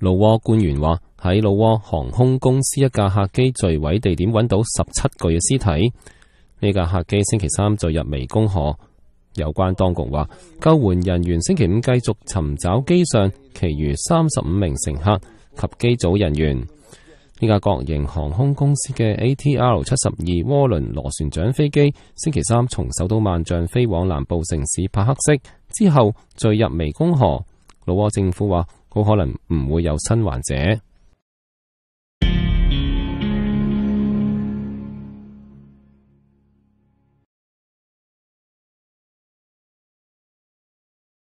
老挝官员话：喺老挝航空公司一架客机坠毁地点揾到十七具嘅尸体。呢架客机星期三坠入湄公河。有关当局话，救援人员星期五继续寻找机上其余三十五名乘客及机组人员。呢架国营航空公司嘅 ATR 七十二涡轮螺旋桨飞机星期三从首都万象飞往南部城市帕克色之后坠入湄公河。老挝政府话。好可能唔会有新患者。